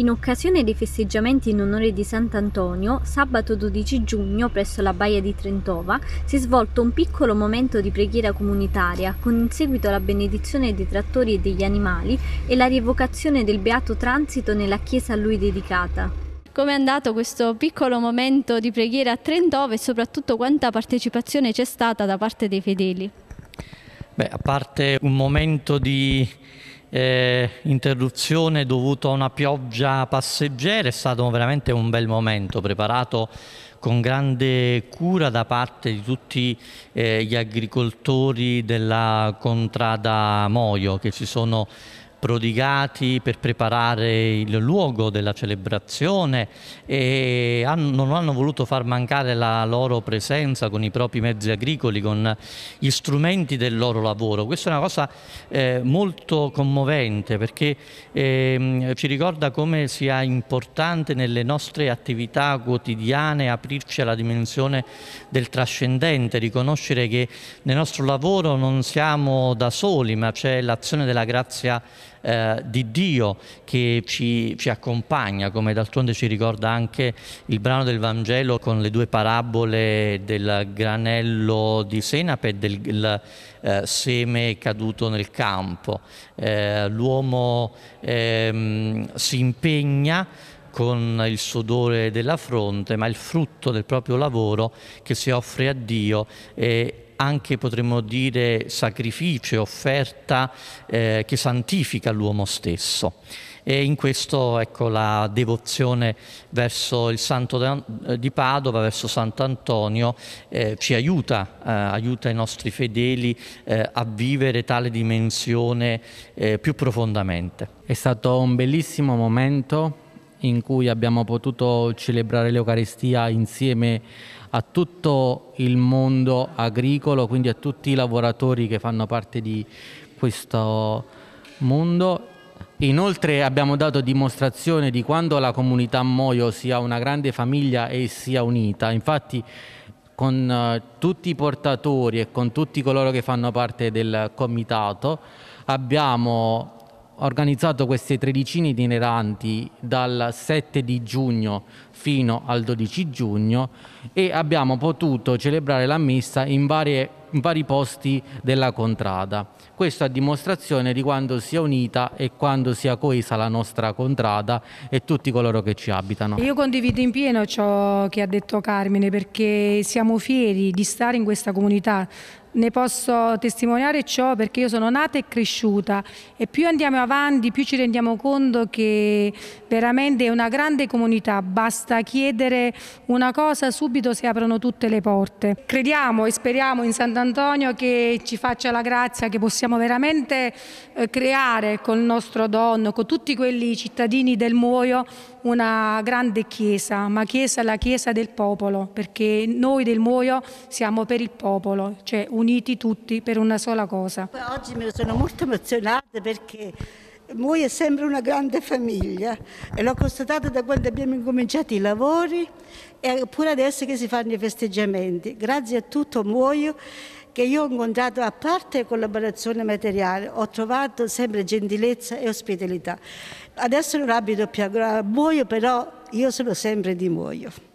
in occasione dei festeggiamenti in onore di Sant'Antonio, sabato 12 giugno presso la Baia di Trentova si è svolto un piccolo momento di preghiera comunitaria con in seguito la benedizione dei trattori e degli animali e la rievocazione del beato transito nella chiesa a lui dedicata. Come è andato questo piccolo momento di preghiera a Trentova e soprattutto quanta partecipazione c'è stata da parte dei fedeli? Beh, a parte un momento di eh, interruzione dovuta a una pioggia passeggera, è stato veramente un bel momento preparato con grande cura da parte di tutti eh, gli agricoltori della contrada Moio che si sono prodigati per preparare il luogo della celebrazione e hanno, non hanno voluto far mancare la loro presenza con i propri mezzi agricoli, con gli strumenti del loro lavoro. Questa è una cosa eh, molto commovente perché eh, ci ricorda come sia importante nelle nostre attività quotidiane aprirci alla dimensione del trascendente, riconoscere che nel nostro lavoro non siamo da soli ma c'è l'azione della grazia eh, di Dio che ci, ci accompagna, come d'altronde ci ricorda anche il brano del Vangelo con le due parabole del granello di senape e del il, eh, seme caduto nel campo. Eh, l'uomo ehm, si impegna con il sudore della fronte, ma il frutto del proprio lavoro che si offre a Dio è anche potremmo dire sacrificio, offerta eh, che santifica l'uomo stesso. E in questo ecco la devozione verso il santo eh, di Padova, verso Sant'Antonio, eh, ci aiuta, eh, aiuta i nostri fedeli eh, a vivere tale dimensione eh, più profondamente. È stato un bellissimo momento in cui abbiamo potuto celebrare l'Eucaristia insieme a tutto il mondo agricolo, quindi a tutti i lavoratori che fanno parte di questo mondo. Inoltre abbiamo dato dimostrazione di quanto la comunità Moio sia una grande famiglia e sia unita. Infatti con eh, tutti i portatori e con tutti coloro che fanno parte del comitato abbiamo organizzato queste tredicine itineranti dal 7 di giugno fino al 12 giugno e abbiamo potuto celebrare la messa in, varie, in vari posti della contrada. Questo a dimostrazione di quanto sia unita e quanto sia coesa la nostra contrada e tutti coloro che ci abitano. Io condivido in pieno ciò che ha detto Carmine perché siamo fieri di stare in questa comunità, ne posso testimoniare ciò perché io sono nata e cresciuta e più andiamo avanti più ci rendiamo conto che veramente è una grande comunità, basta chiedere una cosa subito si aprono tutte le porte. Crediamo e speriamo in Sant'Antonio che ci faccia la grazia che possiamo veramente eh, creare col nostro don, con tutti quelli cittadini del Muoio una grande chiesa, ma chiesa la chiesa del popolo, perché noi del Muoio siamo per il popolo, cioè uniti tutti per una sola cosa. Oggi mi sono molto emozionata perché Muoio è sempre una grande famiglia e l'ho constatato da quando abbiamo incominciato i lavori e pure adesso che si fanno i festeggiamenti. Grazie a tutto Muoio che io ho incontrato a parte collaborazione materiale, ho trovato sempre gentilezza e ospitalità. Adesso non abito più Muoio, però io sono sempre di muoio.